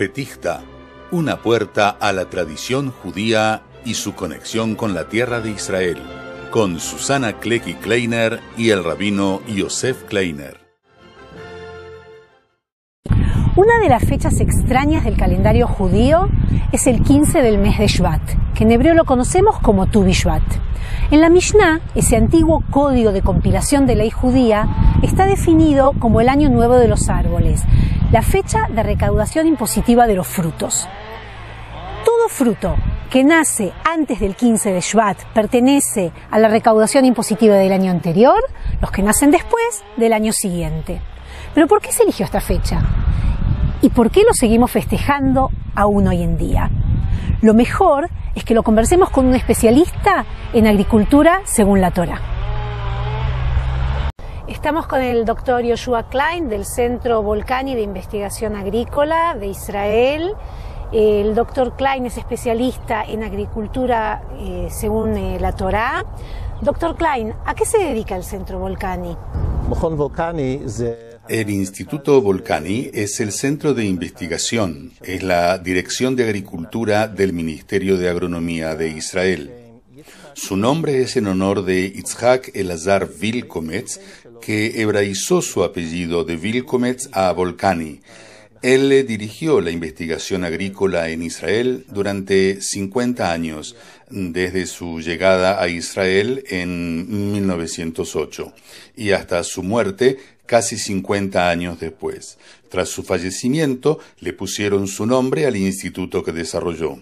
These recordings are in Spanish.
Petista, una puerta a la tradición judía y su conexión con la tierra de Israel, con Susana Klecki Kleiner y el rabino Yosef Kleiner. Una de las fechas extrañas del calendario judío es el 15 del mes de Shvat, que en hebreo lo conocemos como Tubi Shvat. En la Mishnah, ese antiguo código de compilación de ley judía está definido como el año nuevo de los árboles, la fecha de recaudación impositiva de los frutos. Todo fruto que nace antes del 15 de Shvat pertenece a la recaudación impositiva del año anterior, los que nacen después del año siguiente. Pero ¿por qué se eligió esta fecha? y por qué lo seguimos festejando aún hoy en día. Lo mejor es que lo conversemos con un especialista en agricultura según la Torah. Estamos con el doctor Yoshua Klein del Centro Volcani de Investigación Agrícola de Israel. El doctor Klein es especialista en agricultura eh, según eh, la Torah. Doctor Klein, ¿a qué se dedica el Centro Volcani? Volcani es... Eh, el Instituto Volcani es el centro de investigación, es la Dirección de Agricultura del Ministerio de Agronomía de Israel. Su nombre es en honor de Itzhak Elazar Vilkometz, que hebraizó su apellido de Vilkometz a Volcani. Él dirigió la investigación agrícola en Israel durante 50 años, desde su llegada a Israel en 1908 y hasta su muerte casi 50 años después. Tras su fallecimiento, le pusieron su nombre al instituto que desarrolló.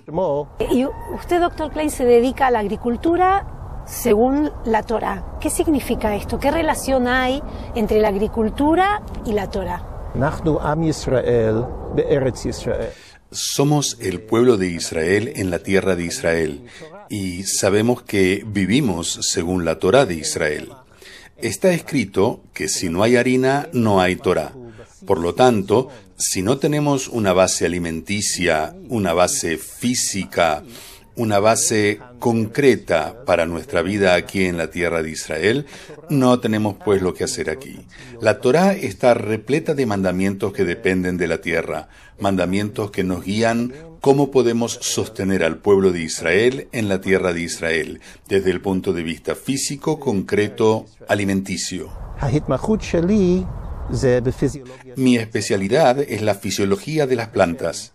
Y usted, doctor Klein, se dedica a la agricultura según la Torah. ¿Qué significa esto? ¿Qué relación hay entre la agricultura y la Torah? Somos el pueblo de Israel en la tierra de Israel y sabemos que vivimos según la Torah de Israel. Está escrito que si no hay harina, no hay Torah. Por lo tanto, si no tenemos una base alimenticia, una base física, una base concreta para nuestra vida aquí en la tierra de Israel, no tenemos pues lo que hacer aquí. La Torá está repleta de mandamientos que dependen de la tierra, mandamientos que nos guían cómo podemos sostener al pueblo de Israel en la tierra de Israel, desde el punto de vista físico, concreto, alimenticio. Mi especialidad es la fisiología de las plantas.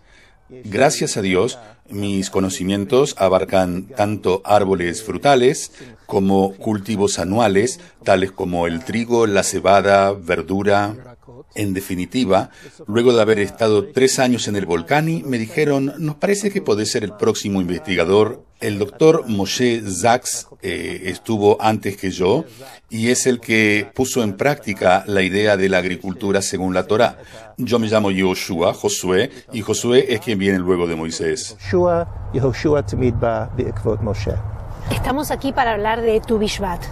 Gracias a Dios, mis conocimientos abarcan tanto árboles frutales como cultivos anuales, tales como el trigo, la cebada, verdura, en definitiva, luego de haber estado tres años en el volcán, me dijeron, nos parece que puede ser el próximo investigador. El doctor Moshe Zaks eh, estuvo antes que yo y es el que puso en práctica la idea de la agricultura según la Torá. Yo me llamo Yoshua, Josué, y Josué es quien viene luego de Moisés. Estamos aquí para hablar de Tu Tubishvat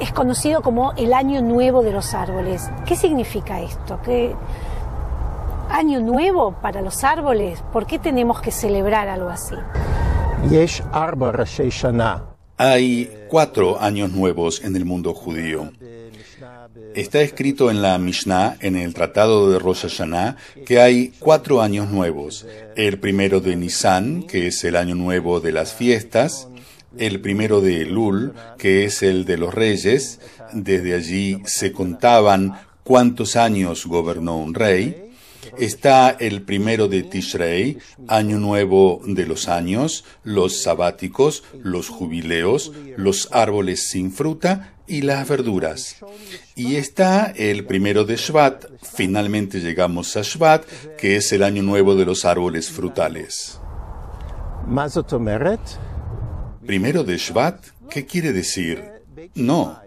es conocido como el año nuevo de los árboles. ¿Qué significa esto? ¿Qué año nuevo para los árboles? ¿Por qué tenemos que celebrar algo así? Hay cuatro años nuevos en el mundo judío. Está escrito en la Mishnah, en el Tratado de Rosh Hashanah, que hay cuatro años nuevos. El primero de Nisan, que es el año nuevo de las fiestas, el primero de Elul, que es el de los reyes, desde allí se contaban cuántos años gobernó un rey, Está el primero de Tishrei, año nuevo de los años, los sabáticos, los jubileos, los árboles sin fruta y las verduras. Y está el primero de Shvat, finalmente llegamos a Shvat, que es el año nuevo de los árboles frutales primero de Shvat, ¿qué quiere decir? No.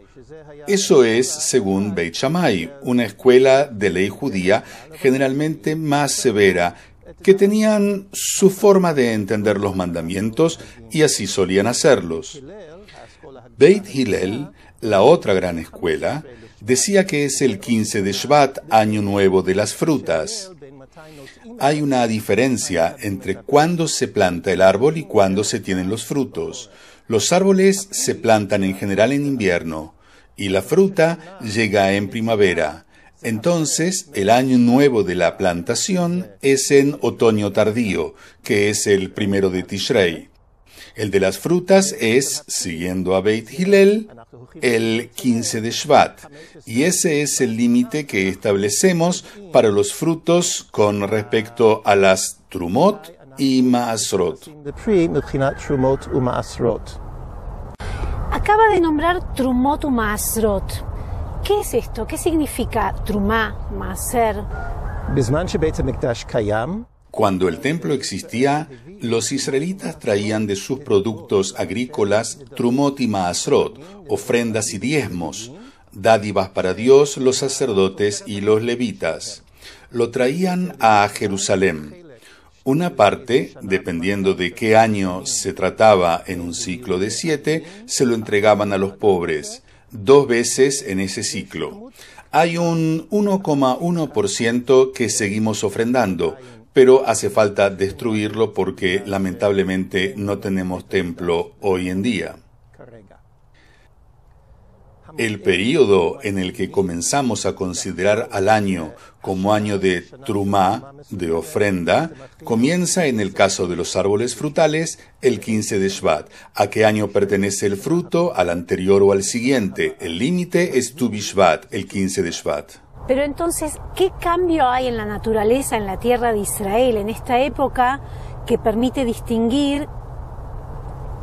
Eso es según Beit Shammai, una escuela de ley judía generalmente más severa, que tenían su forma de entender los mandamientos y así solían hacerlos. Beit Hillel, la otra gran escuela, decía que es el 15 de Shvat, año nuevo de las frutas hay una diferencia entre cuándo se planta el árbol y cuándo se tienen los frutos. Los árboles se plantan en general en invierno y la fruta llega en primavera. Entonces, el año nuevo de la plantación es en otoño tardío, que es el primero de Tishrei. El de las frutas es, siguiendo a Beit Hillel, el 15 de Shvat, y ese es el límite que establecemos para los frutos con respecto a las Trumot y masrot. Acaba de nombrar Trumot u Maasrot. ¿Qué es esto? ¿Qué significa Trumá, Maaser? Cuando el templo existía, los israelitas traían de sus productos agrícolas trumot y maasrot, ofrendas y diezmos, dádivas para Dios, los sacerdotes y los levitas. Lo traían a Jerusalén. Una parte, dependiendo de qué año se trataba en un ciclo de siete, se lo entregaban a los pobres, dos veces en ese ciclo. Hay un 1,1% que seguimos ofrendando, pero hace falta destruirlo porque lamentablemente no tenemos templo hoy en día. El periodo en el que comenzamos a considerar al año como año de trumá, de ofrenda, comienza en el caso de los árboles frutales el 15 de Shvat. ¿A qué año pertenece el fruto? ¿Al anterior o al siguiente? El límite es Tubishvat, el 15 de Shvat. Pero entonces, ¿qué cambio hay en la naturaleza, en la tierra de Israel, en esta época que permite distinguir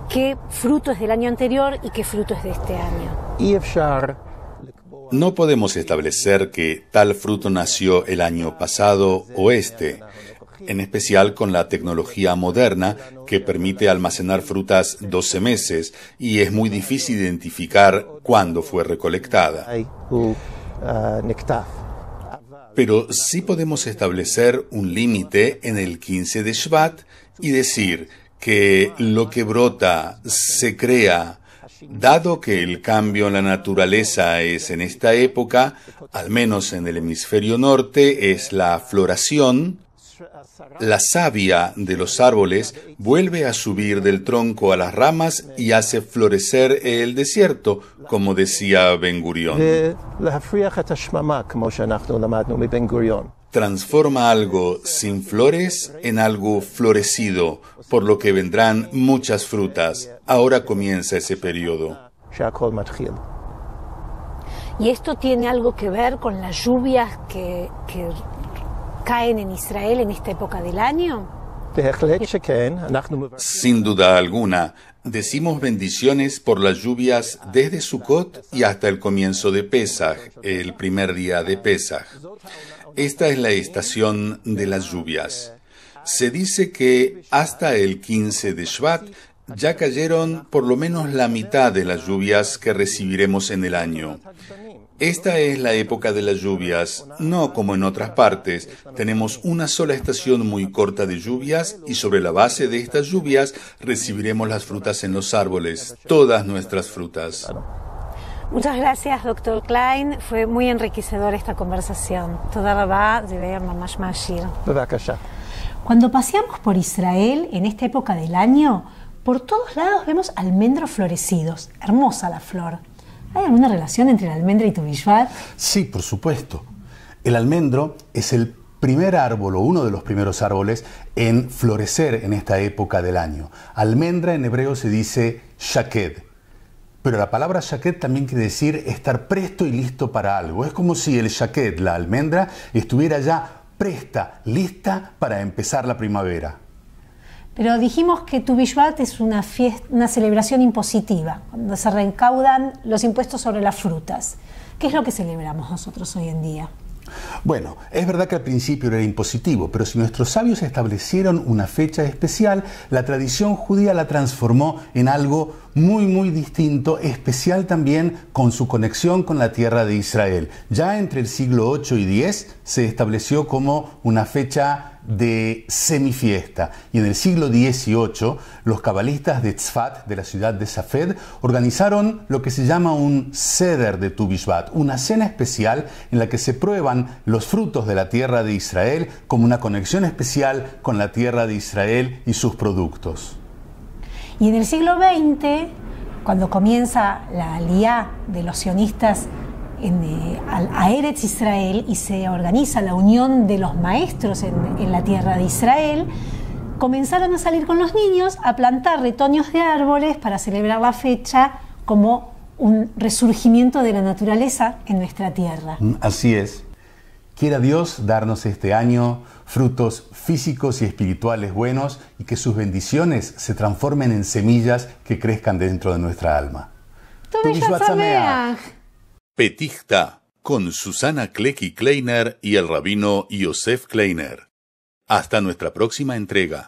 qué fruto es del año anterior y qué fruto es de este año? No podemos establecer que tal fruto nació el año pasado o este, en especial con la tecnología moderna que permite almacenar frutas 12 meses y es muy difícil identificar cuándo fue recolectada. Uh. Eh, Pero sí podemos establecer un límite en el 15 de Shvat y decir que lo que brota se crea, dado que el cambio en la naturaleza es en esta época, al menos en el hemisferio norte, es la floración, la savia de los árboles vuelve a subir del tronco a las ramas y hace florecer el desierto, como decía Ben Gurión. Transforma algo sin flores en algo florecido, por lo que vendrán muchas frutas. Ahora comienza ese periodo. Y esto tiene algo que ver con las lluvias que, que caen en Israel en esta época del año? Sin duda alguna, decimos bendiciones por las lluvias desde Sukkot y hasta el comienzo de Pesach, el primer día de Pesaj. Esta es la estación de las lluvias. Se dice que hasta el 15 de Shvat ya cayeron por lo menos la mitad de las lluvias que recibiremos en el año. Esta es la época de las lluvias, no como en otras partes. Tenemos una sola estación muy corta de lluvias y sobre la base de estas lluvias recibiremos las frutas en los árboles, todas nuestras frutas. Muchas gracias, doctor Klein. Fue muy enriquecedora esta conversación. Cuando paseamos por Israel en esta época del año, por todos lados vemos almendros florecidos. Hermosa la flor. ¿Hay alguna relación entre la almendra y tu Sí, por supuesto. El almendro es el primer árbol o uno de los primeros árboles en florecer en esta época del año. Almendra en hebreo se dice shaked, pero la palabra shaked también quiere decir estar presto y listo para algo. Es como si el shaked, la almendra, estuviera ya presta, lista para empezar la primavera. Pero dijimos que tu Bishvat es una, fiesta, una celebración impositiva, cuando se recaudan los impuestos sobre las frutas. ¿Qué es lo que celebramos nosotros hoy en día? Bueno, es verdad que al principio era impositivo, pero si nuestros sabios establecieron una fecha especial, la tradición judía la transformó en algo muy, muy distinto, especial también con su conexión con la tierra de Israel. Ya entre el siglo 8 y 10 se estableció como una fecha de semifiesta. Y en el siglo XVIII, los cabalistas de Tzfat, de la ciudad de Safed, organizaron lo que se llama un seder de Tubishvat, una cena especial en la que se prueban los frutos de la tierra de Israel como una conexión especial con la tierra de Israel y sus productos. Y en el siglo XX, cuando comienza la alía de los sionistas eh, a, Eretz Israel y se organiza la unión de los maestros en, en, la tierra de Israel, comenzaron a salir con los niños a plantar retoños de árboles para celebrar la fecha como un resurgimiento de la naturaleza en nuestra tierra. Mm, así es. Quiera Dios darnos este año frutos físicos y espirituales buenos y que sus bendiciones se transformen en semillas que crezcan dentro de nuestra alma petista con Susana Klecki Kleiner y el rabino Yosef Kleiner. Hasta nuestra próxima entrega.